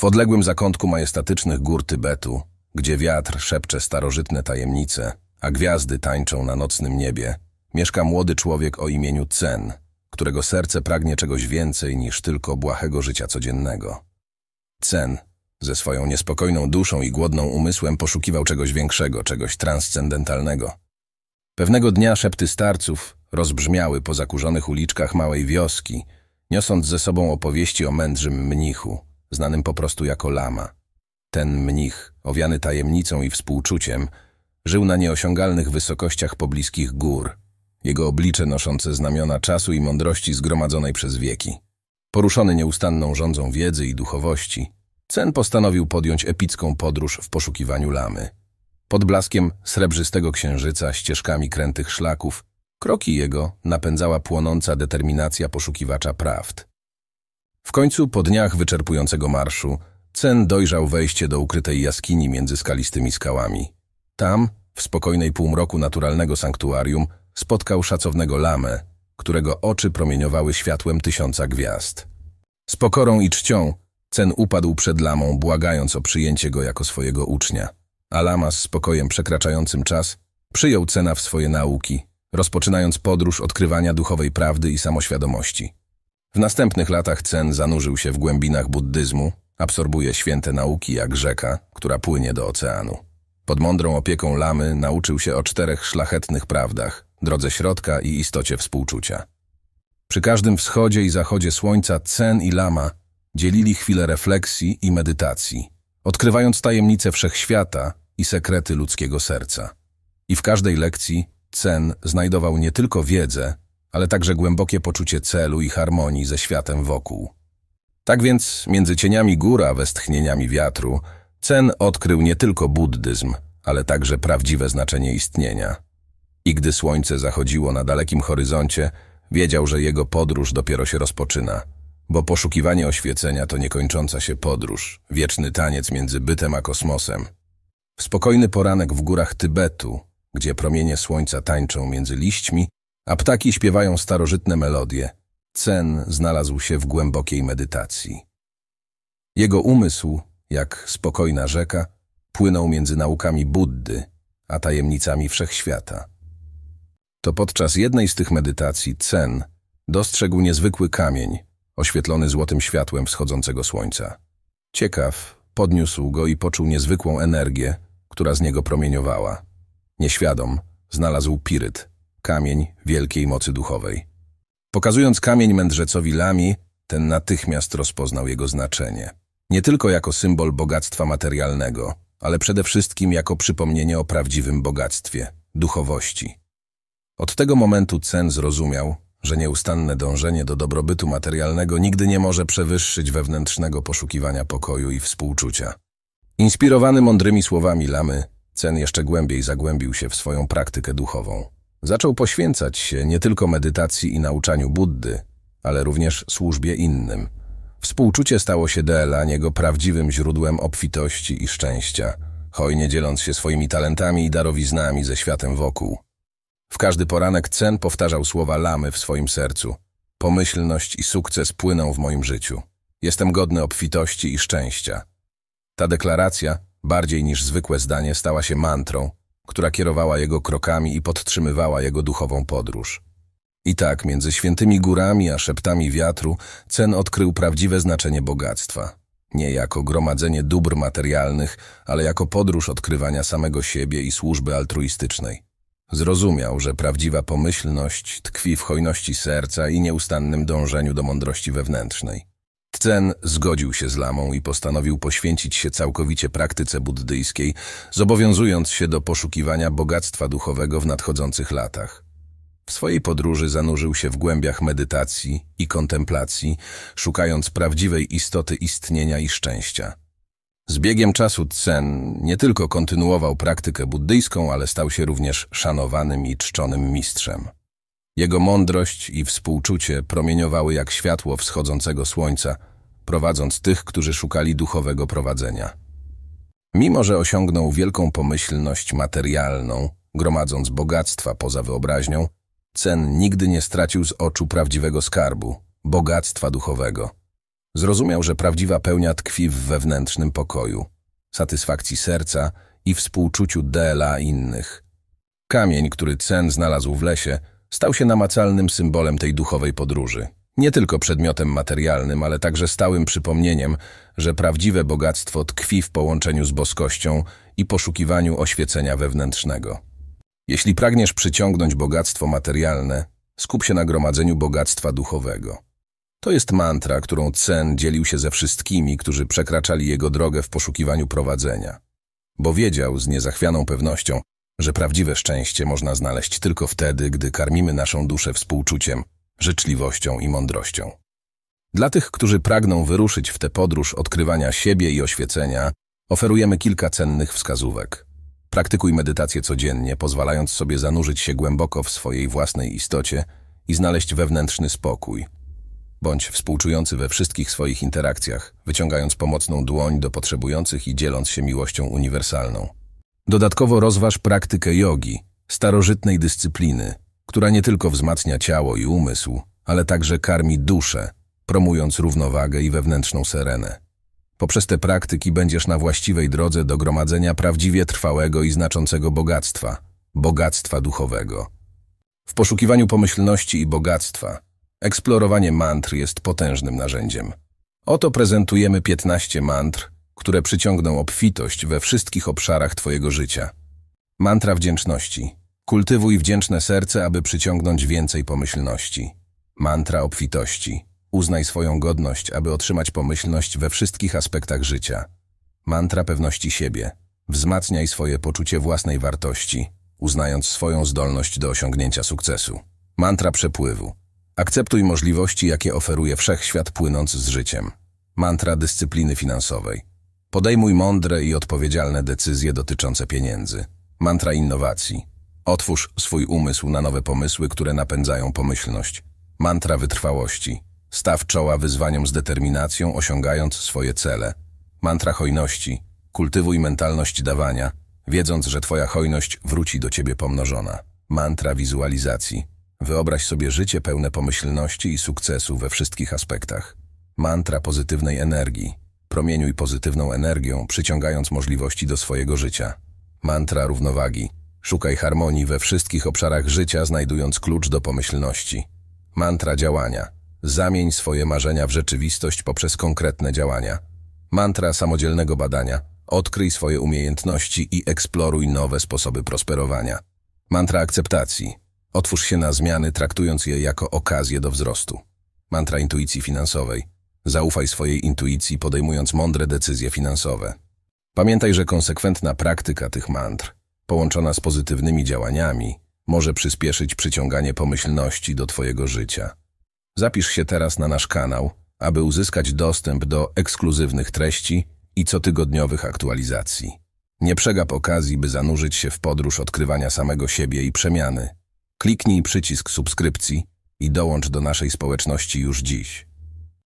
W odległym zakątku majestatycznych gór Tybetu, gdzie wiatr szepcze starożytne tajemnice, a gwiazdy tańczą na nocnym niebie, mieszka młody człowiek o imieniu Cen, którego serce pragnie czegoś więcej niż tylko błahego życia codziennego. Cen, ze swoją niespokojną duszą i głodną umysłem poszukiwał czegoś większego, czegoś transcendentalnego. Pewnego dnia szepty starców rozbrzmiały po zakurzonych uliczkach małej wioski, niosąc ze sobą opowieści o mędrzym mnichu, znanym po prostu jako lama. Ten mnich, owiany tajemnicą i współczuciem, żył na nieosiągalnych wysokościach pobliskich gór, jego oblicze noszące znamiona czasu i mądrości zgromadzonej przez wieki. Poruszony nieustanną rządzą wiedzy i duchowości, Cen postanowił podjąć epicką podróż w poszukiwaniu lamy. Pod blaskiem srebrzystego księżyca, ścieżkami krętych szlaków, kroki jego napędzała płonąca determinacja poszukiwacza prawd. W końcu, po dniach wyczerpującego marszu, Cen dojrzał wejście do ukrytej jaskini między skalistymi skałami. Tam, w spokojnej półmroku naturalnego sanktuarium, spotkał szacownego lamę, którego oczy promieniowały światłem tysiąca gwiazd. Z pokorą i czcią Cen upadł przed lamą, błagając o przyjęcie go jako swojego ucznia. A lama z spokojem przekraczającym czas przyjął Cena w swoje nauki, rozpoczynając podróż odkrywania duchowej prawdy i samoświadomości. W następnych latach Cen zanurzył się w głębinach buddyzmu, absorbuje święte nauki jak rzeka, która płynie do oceanu. Pod mądrą opieką lamy nauczył się o czterech szlachetnych prawdach, drodze środka i istocie współczucia. Przy każdym wschodzie i zachodzie słońca Cen i lama dzielili chwile refleksji i medytacji, odkrywając tajemnice wszechświata i sekrety ludzkiego serca. I w każdej lekcji Cen znajdował nie tylko wiedzę, ale także głębokie poczucie celu i harmonii ze światem wokół. Tak więc między cieniami góra, a westchnieniami wiatru Cen odkrył nie tylko buddyzm, ale także prawdziwe znaczenie istnienia. I gdy słońce zachodziło na dalekim horyzoncie, wiedział, że jego podróż dopiero się rozpoczyna, bo poszukiwanie oświecenia to niekończąca się podróż, wieczny taniec między bytem a kosmosem. W spokojny poranek w górach Tybetu, gdzie promienie słońca tańczą między liśćmi, a ptaki śpiewają starożytne melodie. Cen znalazł się w głębokiej medytacji. Jego umysł, jak spokojna rzeka, płynął między naukami Buddy a tajemnicami wszechświata. To podczas jednej z tych medytacji Cen dostrzegł niezwykły kamień, oświetlony złotym światłem wschodzącego słońca. Ciekaw, podniósł go i poczuł niezwykłą energię, która z niego promieniowała. Nieświadom znalazł piryt, kamień wielkiej mocy duchowej. Pokazując kamień mędrzecowi Lami, ten natychmiast rozpoznał jego znaczenie. Nie tylko jako symbol bogactwa materialnego, ale przede wszystkim jako przypomnienie o prawdziwym bogactwie, duchowości. Od tego momentu Cen zrozumiał, że nieustanne dążenie do dobrobytu materialnego nigdy nie może przewyższyć wewnętrznego poszukiwania pokoju i współczucia. Inspirowany mądrymi słowami Lamy, Cen jeszcze głębiej zagłębił się w swoją praktykę duchową. Zaczął poświęcać się nie tylko medytacji i nauczaniu Buddy, ale również służbie innym. Współczucie stało się Deelaniego niego prawdziwym źródłem obfitości i szczęścia, hojnie dzieląc się swoimi talentami i darowiznami ze światem wokół. W każdy poranek Cen powtarzał słowa lamy w swoim sercu. Pomyślność i sukces płyną w moim życiu. Jestem godny obfitości i szczęścia. Ta deklaracja, bardziej niż zwykłe zdanie, stała się mantrą, która kierowała jego krokami i podtrzymywała jego duchową podróż. I tak między świętymi górami a szeptami wiatru Cen odkrył prawdziwe znaczenie bogactwa. Nie jako gromadzenie dóbr materialnych, ale jako podróż odkrywania samego siebie i służby altruistycznej. Zrozumiał, że prawdziwa pomyślność tkwi w hojności serca i nieustannym dążeniu do mądrości wewnętrznej. Sen zgodził się z lamą i postanowił poświęcić się całkowicie praktyce buddyjskiej, zobowiązując się do poszukiwania bogactwa duchowego w nadchodzących latach. W swojej podróży zanurzył się w głębiach medytacji i kontemplacji, szukając prawdziwej istoty istnienia i szczęścia. Z biegiem czasu Tsen nie tylko kontynuował praktykę buddyjską, ale stał się również szanowanym i czczonym mistrzem. Jego mądrość i współczucie promieniowały jak światło wschodzącego słońca, prowadząc tych, którzy szukali duchowego prowadzenia. Mimo, że osiągnął wielką pomyślność materialną, gromadząc bogactwa poza wyobraźnią, Cen nigdy nie stracił z oczu prawdziwego skarbu, bogactwa duchowego. Zrozumiał, że prawdziwa pełnia tkwi w wewnętrznym pokoju, satysfakcji serca i współczuciu Dela innych. Kamień, który Cen znalazł w lesie, stał się namacalnym symbolem tej duchowej podróży. Nie tylko przedmiotem materialnym, ale także stałym przypomnieniem, że prawdziwe bogactwo tkwi w połączeniu z boskością i poszukiwaniu oświecenia wewnętrznego. Jeśli pragniesz przyciągnąć bogactwo materialne, skup się na gromadzeniu bogactwa duchowego. To jest mantra, którą Cen dzielił się ze wszystkimi, którzy przekraczali jego drogę w poszukiwaniu prowadzenia. Bo wiedział z niezachwianą pewnością, że prawdziwe szczęście można znaleźć tylko wtedy, gdy karmimy naszą duszę współczuciem, życzliwością i mądrością. Dla tych, którzy pragną wyruszyć w tę podróż odkrywania siebie i oświecenia, oferujemy kilka cennych wskazówek. Praktykuj medytację codziennie, pozwalając sobie zanurzyć się głęboko w swojej własnej istocie i znaleźć wewnętrzny spokój. Bądź współczujący we wszystkich swoich interakcjach, wyciągając pomocną dłoń do potrzebujących i dzieląc się miłością uniwersalną. Dodatkowo rozważ praktykę jogi, starożytnej dyscypliny, która nie tylko wzmacnia ciało i umysł, ale także karmi duszę, promując równowagę i wewnętrzną serenę. Poprzez te praktyki będziesz na właściwej drodze do gromadzenia prawdziwie trwałego i znaczącego bogactwa, bogactwa duchowego. W poszukiwaniu pomyślności i bogactwa, eksplorowanie mantr jest potężnym narzędziem. Oto prezentujemy 15 mantr, które przyciągną obfitość we wszystkich obszarach Twojego życia. Mantra wdzięczności. Kultywuj wdzięczne serce, aby przyciągnąć więcej pomyślności. Mantra obfitości. Uznaj swoją godność, aby otrzymać pomyślność we wszystkich aspektach życia. Mantra pewności siebie. Wzmacniaj swoje poczucie własnej wartości, uznając swoją zdolność do osiągnięcia sukcesu. Mantra przepływu. Akceptuj możliwości, jakie oferuje wszechświat płynąc z życiem. Mantra dyscypliny finansowej. Podejmuj mądre i odpowiedzialne decyzje dotyczące pieniędzy. Mantra innowacji. Otwórz swój umysł na nowe pomysły, które napędzają pomyślność. Mantra wytrwałości. Staw czoła wyzwaniom z determinacją, osiągając swoje cele. Mantra hojności. Kultywuj mentalność dawania, wiedząc, że Twoja hojność wróci do Ciebie pomnożona. Mantra wizualizacji. Wyobraź sobie życie pełne pomyślności i sukcesu we wszystkich aspektach. Mantra pozytywnej energii promieniu i pozytywną energią, przyciągając możliwości do swojego życia. Mantra równowagi. Szukaj harmonii we wszystkich obszarach życia, znajdując klucz do pomyślności. Mantra działania. Zamień swoje marzenia w rzeczywistość poprzez konkretne działania. Mantra samodzielnego badania. Odkryj swoje umiejętności i eksploruj nowe sposoby prosperowania. Mantra akceptacji. Otwórz się na zmiany, traktując je jako okazję do wzrostu. Mantra intuicji finansowej. Zaufaj swojej intuicji, podejmując mądre decyzje finansowe. Pamiętaj, że konsekwentna praktyka tych mantr, połączona z pozytywnymi działaniami, może przyspieszyć przyciąganie pomyślności do Twojego życia. Zapisz się teraz na nasz kanał, aby uzyskać dostęp do ekskluzywnych treści i cotygodniowych aktualizacji. Nie przegap okazji, by zanurzyć się w podróż odkrywania samego siebie i przemiany. Kliknij przycisk subskrypcji i dołącz do naszej społeczności już dziś.